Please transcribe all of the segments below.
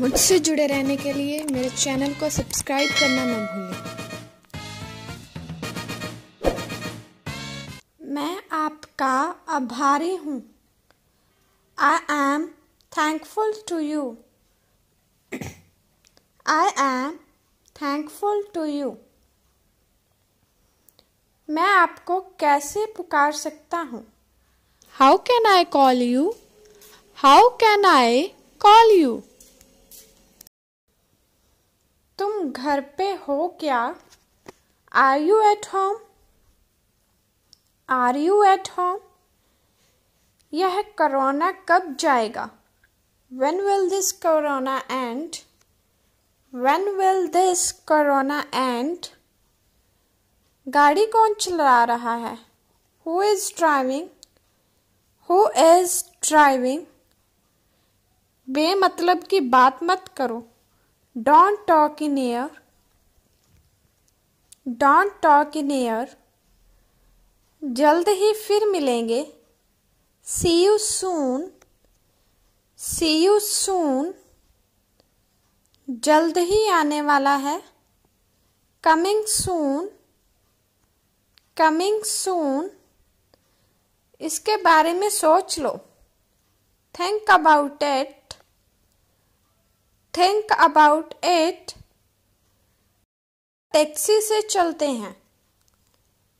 मुझसे जुड़े रहने के लिए मेरे चैनल को सब्सक्राइब करना न भूलें मैं आपका आभारी हूँ I am thankful to you I am thankful to you मैं आपको कैसे पुकार सकता हूँ how can I call you how can I call you घर पे हो क्या are you at home are you at home यह कोरोना कब जाएगा when will this corona end when will this corona end गाड़ी कौन चला रहा है who is driving who is driving बेमतलब की बात मत करो don't talk in air Don't talk in air जल्द ही फिर मिलेंगे सी you soon C you soon जल्द ही आने वाला है कमिंग सून कमिंग सून इसके बारे में सोच लो think about it think about it taxi से चलते हैं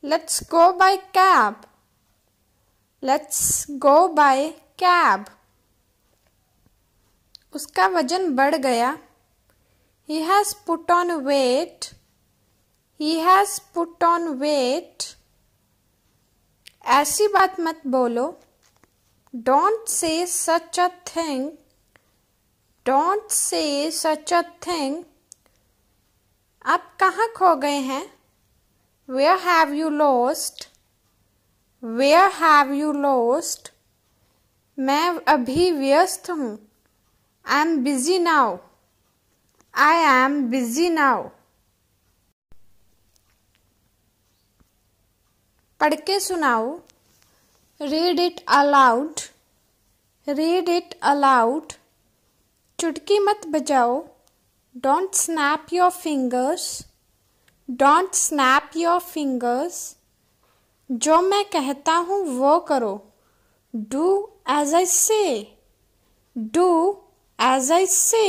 let's go by cab let's go by cab उसका वजन बढ़ गया he has put on weight he has put on weight ऐसी बात मत बोलो don't say such a thing don't say such a thing आप कहाँ खो गए हैं where have you lost where have you lost मैं अभी व्यस्त हूँ I am busy now I am busy now पढ़ के सुनाओ read it aloud read it aloud चुटकी मत बजाओ don't snap your fingers don't snap your fingers जो मैं कहता हूँ वो करो डू एज आई से डू एज आई से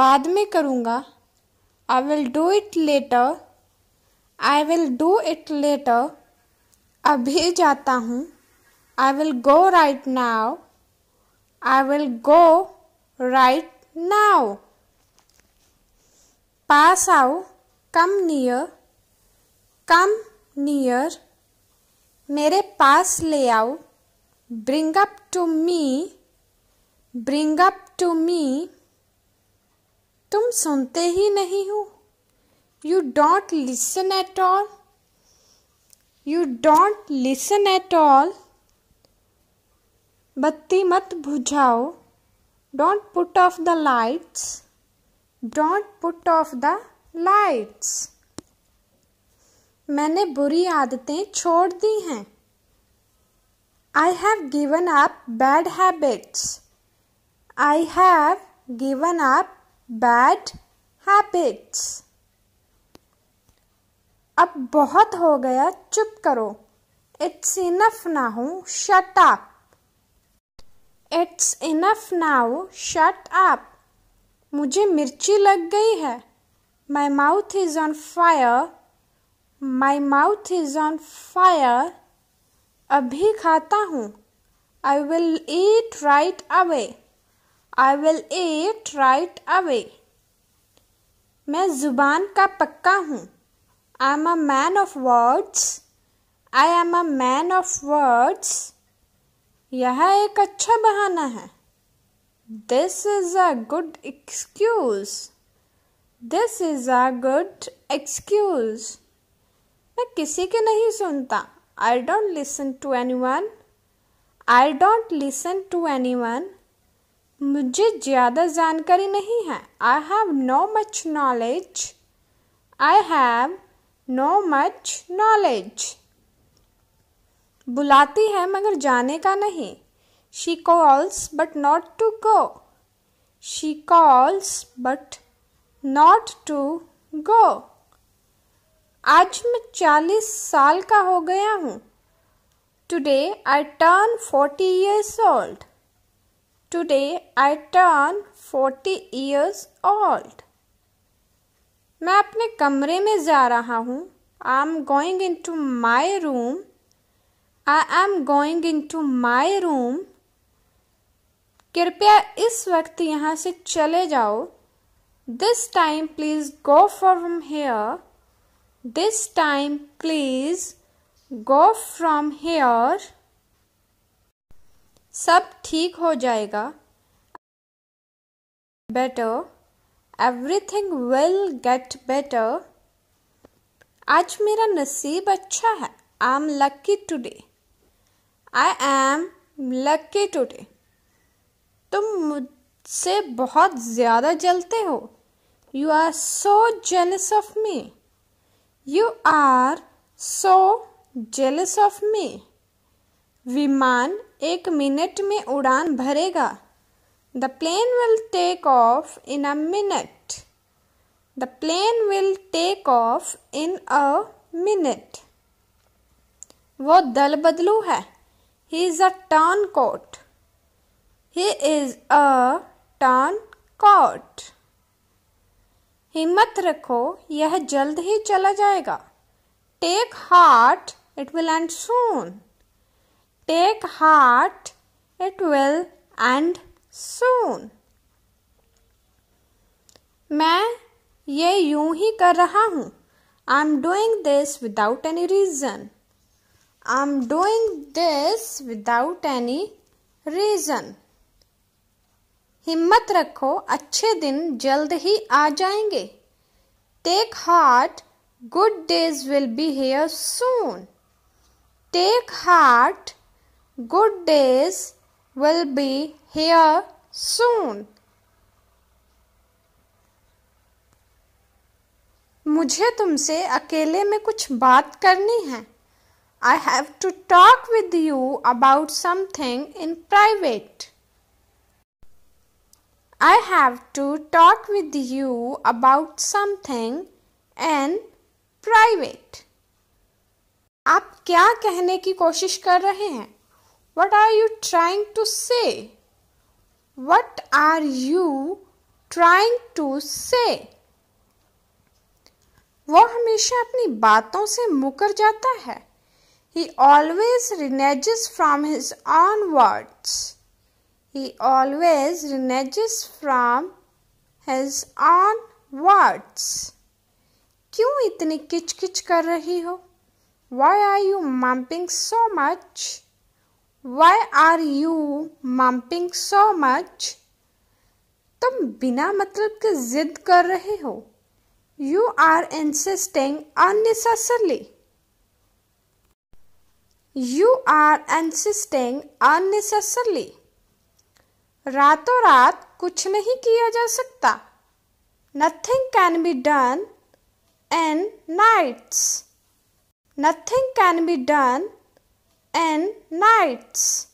बाद में करूँगा I will do it later I will do it later अभी जाता हूँ I will go right now I will go right now. Pass out, come near, come near. मेरे पास ले आओ bring up to me bring up to me तुम सुनते ही नहीं हो you don't listen at all you don't listen at all बत्ती मत बुझाओ Don't put off the lights. Don't put off the lights. मैंने बुरी आदतें छोड़ दी हैं I have given up bad habits. I have given up bad habits. अब बहुत हो गया चुप करो इट्स इनफ ना हो shut up it's enough now shut up मुझे मिर्ची लग गई है my mouth is on fire my mouth is on fire अभी खाता हूँ I will eat right away I will eat right away मैं ज़ुबान का पक्का हूँ I am a man of words I am a man of words यह एक अच्छा बहाना है this is a good excuse this is a good excuse मैं किसी के नहीं सुनता I don't listen to anyone I don't listen to anyone मुझे ज़्यादा जानकारी नहीं है I have no much knowledge I have no much knowledge बुलाती है मगर जाने का नहीं she calls but not to go she calls but not to go आज मैं चालीस साल का हो गया हूँ today I turn forty years old today I turn forty years old मैं अपने कमरे में जा रहा हूँ I am going into my room I am going into my room कृपया इस वक्त यहाँ से चले जाओ this time please go from here this time please go from here सब ठीक हो जाएगा better everything will get better आज मेरा नसीब अच्छा है I am lucky today I am lucky today तुम मुझसे बहुत ज़्यादा जलते हो you are so jealous of me you are so jealous of me विमान एक मिनट में उड़ान भरेगा the plane will take off in a minute the plane will take off in a minute वो दल बदलू है He is a coat He is a coat हिम्मत रखो यह जल्द ही चला जाएगा take heart it will end soon take heart it will end soon मैं ये यूं ही कर रहा हूं I am doing this without any reason am doing this without any reason. हिम्मत रखो अच्छे दिन जल्द ही आ जाएंगे take heart good days will be here soon take heart good days will be here soon मुझे तुमसे अकेले में कुछ बात करनी है I have to talk with you about something in private. I have to talk with you about something in private. आप क्या कहने की कोशिश कर रहे हैं What are you trying to say? What are you trying to say? वो हमेशा अपनी बातों से मुकर जाता है He always reneges from his own words. He always reneges from his own words. क्यों इतनी किचकिच कर रही हो Why are you mumping so much? Why are you mumping so much? तुम बिना मतलब के जिद कर रहे हो You are insisting unnecessarily. You are insisting unnecessarily रातों रात कुछ नहीं किया जा सकता nothing can be done in nights nothing can be done in nights